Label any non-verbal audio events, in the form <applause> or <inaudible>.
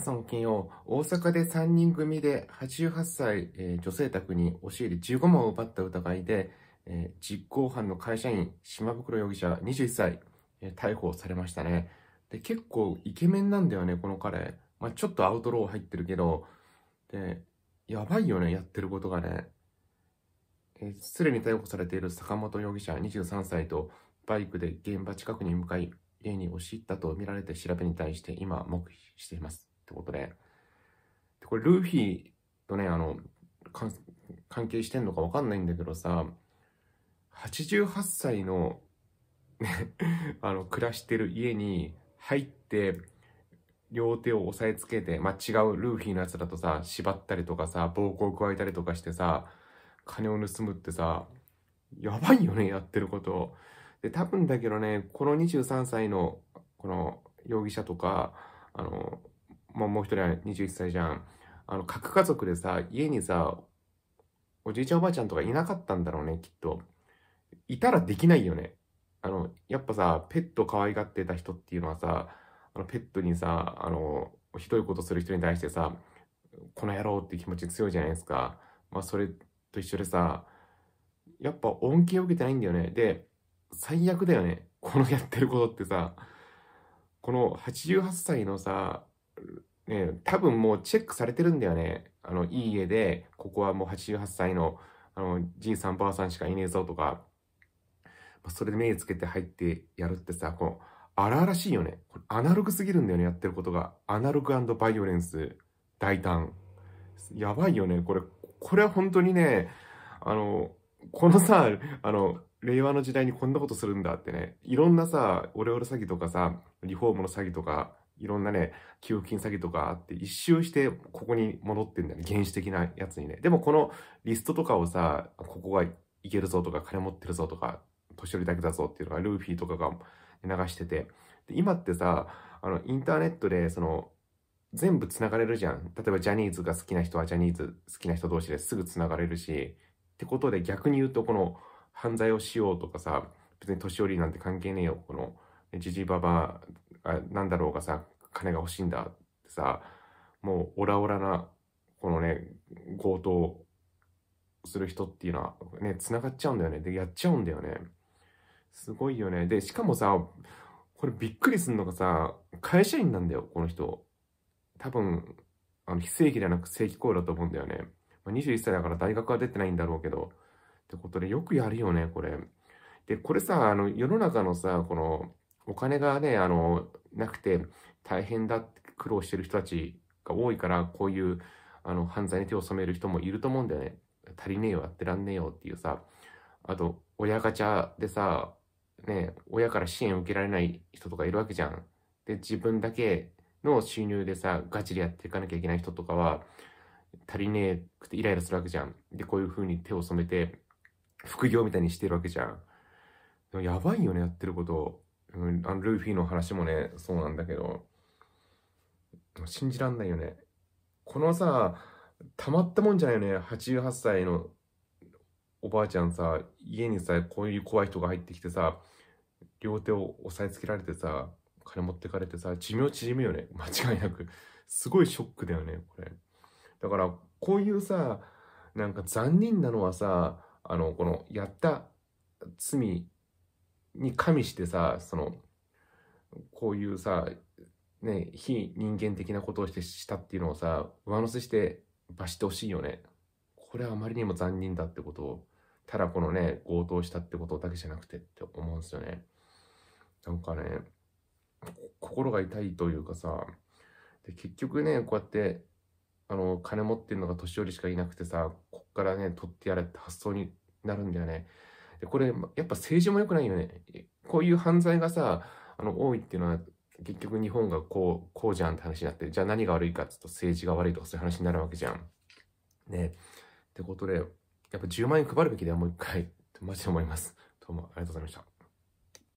ソン金を大阪で3人組で88歳、えー、女性宅に押し入り15万を奪った疑いで、えー、実行犯の会社員、島袋容疑者21歳、えー、逮捕されましたね。で、結構イケメンなんだよね、この彼。まあ、ちょっとアウトロー入ってるけど、で、やばいよね、やってることがね。えす、でに逮捕されている坂本容疑者23歳と、バイクで現場近くに向かい、家に押し入ったとみられて調べに対して今黙秘しています。ってことで。でこれ、ルーフィとね、あの、関係してんのかわかんないんだけどさ、88歳の <laughs> あの、暮らしてる家に入って、両手を押さえつけて、まあ、違うルーフィーのやつだとさ、縛ったりとかさ、暴行を加えたりとかしてさ、金を盗むってさ、やばいよね、やってること。で、多分だけどね、この23歳の、この容疑者とか、あの、まあ、もう一人は21歳じゃん。あの、核家族でさ、家にさ、おじいちゃんおばあちゃんとかいなかったんだろうね、きっと。いたらできないよね。あの、やっぱさ、ペット可愛がってた人っていうのはさ、あのペットにさ、あの、ひどいことする人に対してさ、この野郎って気持ち強いじゃないですか。まあ、それと一緒でさ、やっぱ恩恵を受けてないんだよね。で、最悪だよね。このやってることってさ、この88歳のさ、ね、多分もうチェックされてるんだよね。あの、いい家で、ここはもう88歳の、あの、じいさんばあさんしかいねえぞとか、まそれで目つけて入ってやるってさ、この、荒々しいよね。これアナログすぎるんだよね、やってることが。アナログバイオレンス、大胆。やばいよね、これ。これは本当にね、あの、このさ、あの、令和の時代にこんなことするんだってね、いろんなさ、オレオレ詐欺とかさ、リフォームの詐欺とか、いろんなね、給付金詐欺とかあって、一周してここに戻ってんだよね。原始的なやつにね。でもこのリストとかをさ、ここがいけるぞとか、金持ってるぞとか、年寄りだけだぞっていうのがルーフィーとかが流してて。で今ってさ、あの、インターネットで、その、全部繋がれるじゃん。例えばジャニーズが好きな人はジャニーズ好きな人同士ですぐ繋がれるし、ってことで逆に言うとこの犯罪をしようとかさ、別に年寄りなんて関係ねえよ、この、じじばば、なんだろうがさ、金が欲しいんだってさ、もうオラオラな、このね、強盗する人っていうのはね、繋がっちゃうんだよね。で、やっちゃうんだよね。すごいよね。で、しかもさ、これびっくりすんのがさ、会社員なんだよ、この人。多分、あの、非正規ではなく正規雇用だと思うんだよね。まあ、21歳だから大学は出てないんだろうけど。ってことで、よくやるよね、これ。で、これさ、あの、世の中のさ、この、お金がね、あの、なくて大変だって苦労してる人たちが多いから、こういう、あの、犯罪に手を染める人もいると思うんだよね。足りねえよ、やってらんねえよっていうさ、あと、親ガチャでさ、ね、親から支援を受けられない人とかいるわけじゃん。で、自分だけの収入でさ、ガチでやっていかなきゃいけない人とかは、足りねえくてイライラするわけじゃん。で、こういう風に手を染めて、副業みたいにしてるわけじゃん。やばいよね、やってること。うん、あのルフィーの話もね、そうなんだけど、信じらんないよね。このさ、たまったもんじゃないよね。88歳のおばあちゃんさ、家にさ、こういう怖い人が入ってきてさ、両手を押さえつけられてさ、金持ってかれてさ、寿命縮むよね。間違いなく。すごいショックだよね、これ。だから、こういうさ、なんか残忍なのはさ、あの、この、やった罪に加味してさそのこういうさね非人間的なことをしてしたっていうのをさ上乗せして罰してほしいよねこれはあまりにも残忍だってことをただこのね強盗したってことだけじゃなくてって思うんですよねなんかね心が痛いというかさで結局ねこうやってあの金持ってるのが年寄りしかいなくてさこっからね取ってやれって発想になるんだよねで、これ、やっぱ政治も良くないよね。こういう犯罪がさ、あの、多いっていうのは、結局日本がこう、こうじゃんって話になって、じゃあ何が悪いかってうと政治が悪いとかそういう話になるわけじゃん。ね。ってことで、やっぱ10万円配るべきだよ、もう一回。マジで思います。どうもありがとうございました。